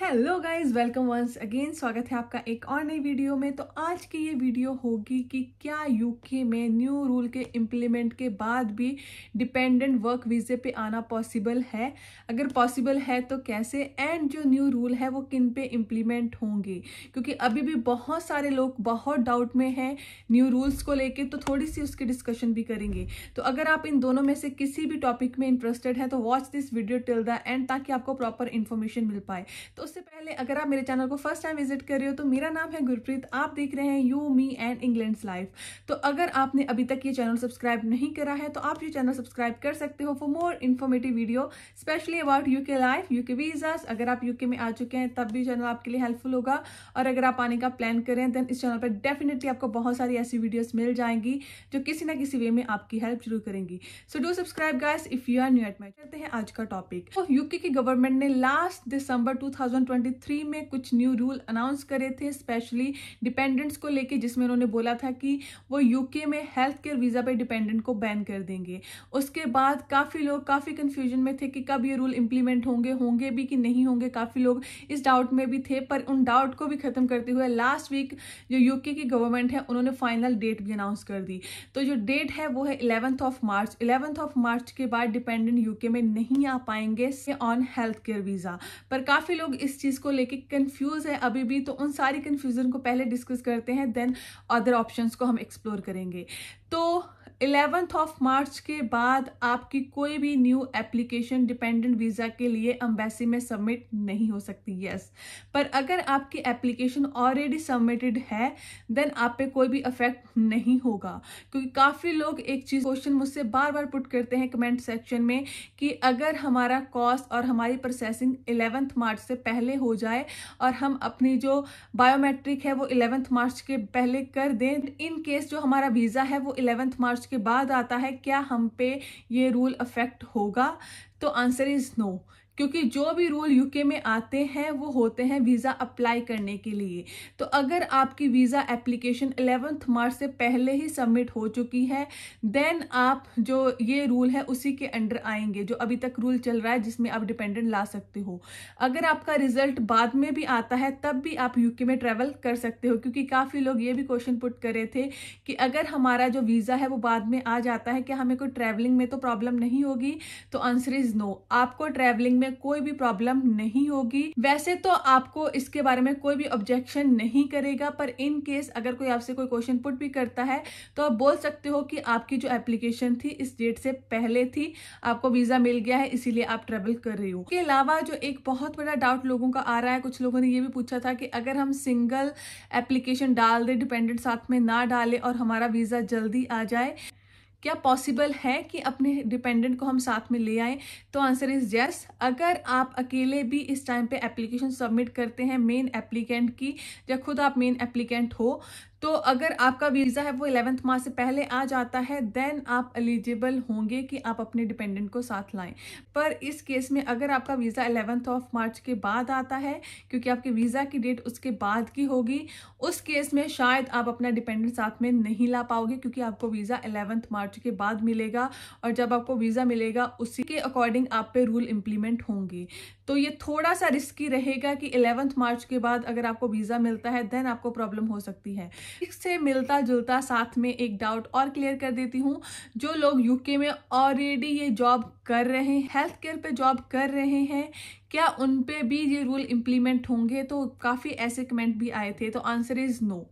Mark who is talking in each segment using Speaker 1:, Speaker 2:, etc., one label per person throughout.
Speaker 1: Hello guys welcome once again स्वागत है आपका एक और नई वीडियो में तो आज की ये वीडियो होगी कि क्या यूके में न्यू रूल के इम्प्लीमेंट के बाद भी डिपेंडेंट वर्क वीज़े पे आना पॉसिबल है अगर पॉसिबल है तो कैसे एंड जो न्यू रूल है वो किन पे इम्प्लीमेंट होंगे क्योंकि अभी भी बहुत सारे लोग बहुत डाउट में हैं न्यू रूल्स को लेकर तो थोड़ी सी उसकी डिस्कशन भी करेंगे तो अगर आप इन दोनों में से किसी भी टॉपिक में इंटरेस्टेड हैं तो watch this video till the end ताकि आपको प्रॉपर इन्फॉर्मेशन मिल पाए तो उससे पहले अगर आप मेरे चैनल को फर्स्ट टाइम विजिट कर रहे हो तो मेरा नाम है गुरप्रीत आप देख रहे हैं you me and England life तो अगर आपने अभी तक ये चैनल सब्सक्राइब नहीं करा है तो आप ये चैनल सब्सक्राइब कर सकते हो for more informative video specially about U K life U K visas अगर आप यूके में आ चुके हैं तब भी चैनल आपके लिए हेल्पफुल होगा और अगर आप आने का प्लान करें देन इस चैनल पर डेफिनेटली आपको बहुत सारी ऐसी वीडियोज मिल जाएंगी जो किसी ना किसी वे में आपकी हेल्प जरूर करेंगी so do subscribe guys if you are new at my करते हैं आज का टॉपिक यूके तो की गवर्नमेंट ने लास्ट दिसंबर टू थाउजेंड 2023 में कुछ न्यू रूल अनाउंस करे थे स्पेशली डिपेंडेंट्स को लेके जिसमें उन्होंने बोला था कि वो यूके में हेल्थ केयर वीज़ा पे डिपेंडेंट को बैन कर देंगे उसके बाद काफ़ी लोग काफ़ी कंफ्यूजन में थे कि कब ये रूल इंप्लीमेंट होंगे होंगे भी कि नहीं होंगे काफ़ी लोग इस डाउट में भी थे पर उन डाउट को भी ख़त्म करते हुए लास्ट वीक जो यूके की गवर्नमेंट है उन्होंने फाइनल डेट भी अनाउंस कर दी तो जो डेट है वो है eleventh of March eleventh of March के बाद डिपेंडेंट यूके में नहीं आ पाएंगे ऑन हेल्थ केयर वीज़ा पर काफ़ी लोग इस चीज़ को लेके कंफ्यूज है अभी भी तो उन सारी कंफ्यूजन को पहले डिस्कस करते हैं देन अदर ऑप्शंस को हम एक्सप्लोर करेंगे तो इलेवेंथ ऑफ मार्च के बाद आपकी कोई भी न्यू एप्लीकेशन डिपेंडेंट वीज़ा के लिए अम्बेसी में सबमिट नहीं हो सकती यस yes. पर अगर आपकी एप्लीकेशन ऑलरेडी सबमिटेड है देन आप पे कोई भी अफेक्ट नहीं होगा क्योंकि काफ़ी लोग एक चीज़ क्वेश्चन मुझसे बार बार पुट करते हैं कमेंट सेक्शन में कि अगर हमारा कॉस्ट और हमारी प्रोसेसिंग इलेवेंथ मार्च से पहले हो जाए और हम अपनी जो बायोमेट्रिक है वो इलेवेंथ मार्च के पहले कर दें इन केस जो हमारा वीज़ा है वो इलेवेंथ मार्च के बाद आता है क्या हम पे ये रूल अफेक्ट होगा तो आंसर इज़ नो क्योंकि जो भी रूल यूके में आते हैं वो होते हैं वीज़ा अप्लाई करने के लिए तो अगर आपकी वीज़ा एप्लीकेशन एलेवेंथ मार्च से पहले ही सबमिट हो चुकी है देन आप जो ये रूल है उसी के अंडर आएंगे जो अभी तक रूल चल रहा है जिसमें आप डिपेंडेंट ला सकते हो अगर आपका रिजल्ट बाद में भी आता है तब भी आप यूके में ट्रैवल कर सकते हो क्योंकि काफ़ी लोग ये भी क्वेश्चन पुट करे थे कि अगर हमारा जो वीज़ा है वो बाद में आ जाता है कि हमें कोई ट्रैवलिंग में तो प्रॉब्लम नहीं होगी तो आंसर इज़ नो आपको ट्रैवलिंग में में कोई भी प्रॉब्लम नहीं होगी वैसे तो आपको इसके बारे में कोई भी ऑब्जेक्शन नहीं करेगा पर इन केस अगर कोई आपसे कोई क्वेश्चन पुट भी करता है तो आप बोल सकते हो कि आपकी जो एप्लीकेशन थी इस डेट से पहले थी आपको वीजा मिल गया है इसीलिए आप ट्रेवल कर रही हो इसके अलावा जो एक बहुत बड़ा डाउट लोगों का आ रहा है कुछ लोगों ने ये भी पूछा था कि अगर हम सिंगल एप्लीकेशन डाल दें डिपेंडेंट साथ में ना डाले और हमारा वीजा जल्दी आ जाए क्या पॉसिबल है कि अपने डिपेंडेंट को हम साथ में ले आए तो आंसर इज येस अगर आप अकेले भी इस टाइम पे एप्लीकेशन सबमिट करते हैं मेन एप्लीकेंट की या खुद आप मेन एप्लीकेंट हो तो अगर आपका वीज़ा है वो इलेवेंथ मार्च से पहले आ जाता है देन आप एलिजिबल होंगे कि आप अपने डिपेंडेंट को साथ लाएं पर इस केस में अगर आपका वीज़ा इलेवेंथ ऑफ मार्च के बाद आता है क्योंकि आपके वीज़ा की डेट उसके बाद की होगी उस केस में शायद आप अपना डिपेंडेंट साथ में नहीं ला पाओगे क्योंकि आपको वीज़ा इलेवेंथ मार्च के बाद मिलेगा और जब आपको वीज़ा मिलेगा उसी के अकॉर्डिंग आप पे रूल इम्प्लीमेंट होंगे तो ये थोड़ा सा रिस्की रहेगा कि इलेवंथ मार्च के बाद अगर आपको वीज़ा मिलता है देन आपको प्रॉब्लम हो सकती है इससे मिलता जुलता साथ में एक डाउट और क्लियर कर देती हूँ जो लोग यूके में ऑलरेडी ये जॉब कर रहे हैं हेल्थ केयर पे जॉब कर रहे हैं क्या उन पे भी ये रूल इम्प्लीमेंट होंगे तो काफ़ी ऐसे कमेंट भी आए थे तो आंसर इज़ नो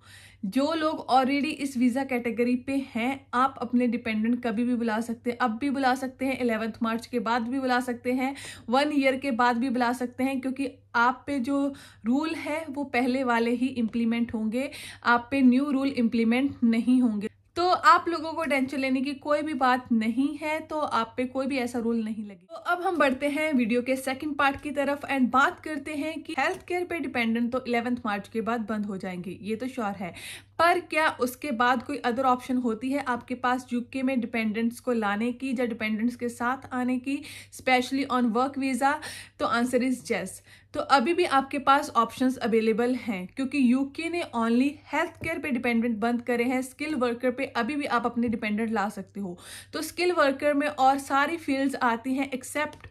Speaker 1: जो लोग ऑलरेडी इस वीज़ा कैटेगरी पे हैं आप अपने डिपेंडेंट कभी भी बुला सकते हैं अब भी बुला सकते हैं एलेवंथ मार्च के बाद भी बुला सकते हैं वन ईयर के बाद भी बुला सकते हैं क्योंकि आप पे जो रूल है वो पहले वाले ही इम्प्लीमेंट होंगे आप पे न्यू रूल इम्प्लीमेंट नहीं होंगे आप लोगों को टेंशन लेने की कोई भी बात नहीं है तो आप पे कोई भी ऐसा रूल नहीं लगे तो अब हम बढ़ते हैं वीडियो के सेकंड पार्ट की तरफ एंड बात करते हैं कि हेल्थ केयर पे डिपेंडेंट तो इलेवेंथ मार्च के बाद बंद हो जाएंगे ये तो श्योर है पर क्या उसके बाद कोई अदर ऑप्शन होती है आपके पास यूके में डिपेंडेंट्स को लाने की या डिपेंडेंट्स के साथ आने की स्पेशली ऑन वर्क वीज़ा तो आंसर इज़ जेस तो अभी भी आपके पास ऑप्शंस अवेलेबल हैं क्योंकि यूके ने ओनली हेल्थ केयर पे डिपेंडेंट बंद करे हैं स्किल वर्कर पे अभी भी आप अपने डिपेंडेंट ला सकते हो तो स्किल वर्कर में और सारी फील्ड्स आती हैं एक्सेप्ट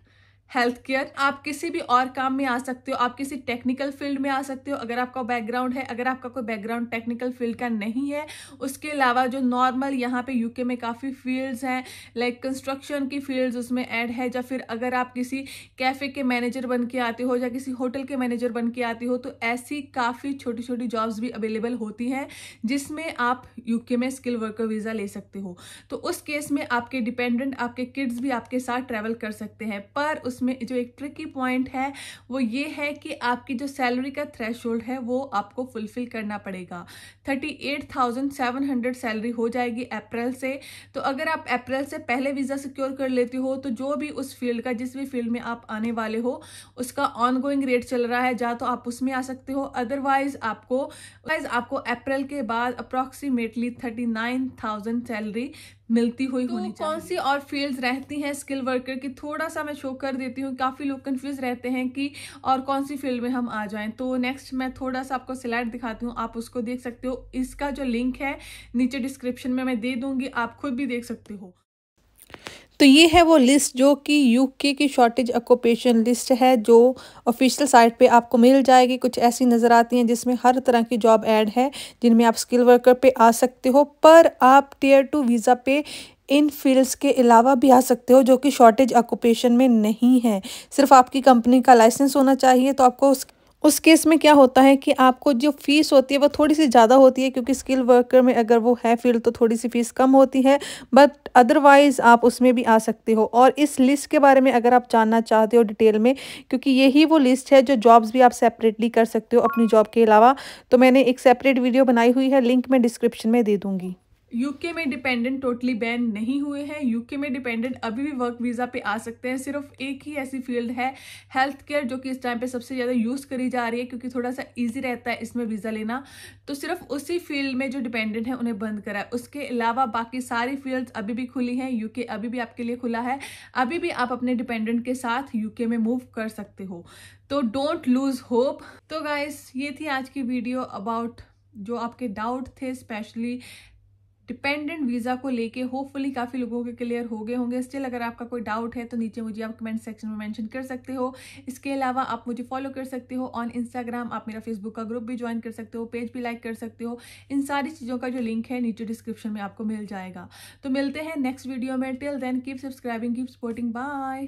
Speaker 1: हेल्थ केयर आप किसी भी और काम में आ सकते हो आप किसी टेक्निकल फील्ड में आ सकते हो अगर आपका बैकग्राउंड है अगर आपका कोई बैकग्राउंड टेक्निकल फील्ड का नहीं है उसके अलावा जो नॉर्मल यहाँ पे यूके में काफ़ी फील्ड्स हैं लाइक कंस्ट्रक्शन की फील्ड्स उसमें ऐड है या फिर अगर आप किसी कैफ़े के मैनेजर बन के आते हो या किसी होटल के मैनेजर बन के आते हो तो ऐसी काफ़ी छोटी छोटी जॉब्स भी अवेलेबल होती हैं जिसमें आप यूके में स्किल वर्कर वीज़ा ले सकते हो तो उस केस में आपके डिपेंडेंट आपके किड्स भी आपके साथ ट्रैवल कर सकते हैं पर उस उसमें जो एक ट्रिकी पॉइंट है वो ये है कि आपकी जो सैलरी का थ्रेश है वो आपको फुलफिल करना पड़ेगा thirty eight thousand seven hundred salary हो जाएगी अप्रैल से तो अगर आप अप्रैल से पहले वीज़ा सिक्योर कर लेते हो तो जो भी उस फील्ड का जिस भी फील्ड में आप आने वाले हो उसका ऑन रेट चल रहा है या तो आप उसमें आ सकते हो अदरवाइज आपको आपको अप्रैल के बाद approximately thirty nine thousand salary मिलती हुई तो होनी चाहिए कौन सी और फील्ड्स रहती हैं स्किल वर्कर की थोड़ा सा मैं शो कर देती हूँ काफ़ी लोग कंफ्यूज रहते हैं कि और कौन सी फील्ड में हम आ जाएं तो नेक्स्ट मैं थोड़ा सा आपको सिलेक्ट दिखाती हूँ आप उसको देख सकते हो इसका जो लिंक है नीचे डिस्क्रिप्शन में मैं दे दूँगी आप खुद भी देख सकते हो तो ये है वो लिस्ट जो कि यूके की शॉर्टेज ऑक्यूपेशन लिस्ट है जो ऑफिशियल साइट पे आपको मिल जाएगी कुछ ऐसी नज़र आती हैं जिसमें हर तरह की जॉब ऐड है जिनमें आप स्किल वर्कर पे आ सकते हो पर आप टीयर टू वीज़ा पे इन फील्ड्स के अलावा भी आ सकते हो जो कि शॉर्टेज ऑक्यूपेशन में नहीं है सिर्फ आपकी कंपनी का लाइसेंस होना चाहिए तो आपको उस केस में क्या होता है कि आपको जो फ़ीस होती है वो थोड़ी सी ज़्यादा होती है क्योंकि स्किल वर्कर में अगर वो है फील्ड तो थोड़ी सी फ़ीस कम होती है बट अदरवाइज़ आप उसमें भी आ सकते हो और इस लिस्ट के बारे में अगर आप जानना चाहते हो डिटेल में क्योंकि यही वो लिस्ट है जो जॉब्स भी आप सेपरेटली कर सकते हो अपनी जॉब के अलावा तो मैंने एक सेपरेट वीडियो बनाई हुई है लिंक मैं डिस्क्रिप्शन में दे दूँगी यूके में डिपेंडेंट टोटली बैन नहीं हुए हैं यूके में डिपेंडेंट अभी भी वर्क वीज़ा पे आ सकते हैं सिर्फ एक ही ऐसी फील्ड है हेल्थ केयर जो कि इस टाइम पे सबसे ज़्यादा यूज़ करी जा रही है क्योंकि थोड़ा सा इजी रहता है इसमें वीज़ा लेना तो सिर्फ उसी फील्ड में जो डिपेंडेंट है उन्हें बंद करा है उसके अलावा बाकी सारी फील्ड अभी भी खुली हैं यूके अभी भी आपके लिए खुला है अभी भी आप अपने डिपेंडेंट के साथ यूके में मूव कर सकते हो तो डोंट लूज़ होप तो गाइस ये थी आज की वीडियो अबाउट जो आपके डाउट थे स्पेशली डिपेंडेंट वीज़ा को लेके होपफुली काफ़ी लोगों के क्लियर हो गए होंगे स्टिल अगर आपका कोई डाउट है तो नीचे मुझे आप कमेंट सेक्शन में मेंशन कर सकते हो इसके अलावा आप मुझे फॉलो कर सकते हो ऑन इंस्टाग्राम आप मेरा फेसबुक का ग्रुप भी ज्वाइन कर सकते हो पेज भी लाइक कर सकते हो इन सारी चीज़ों का जो लिंक है नीचे डिस्क्रिप्शन में आपको मिल जाएगा तो मिलते हैं नेक्स्ट वीडियो में till then keep subscribing keep supporting bye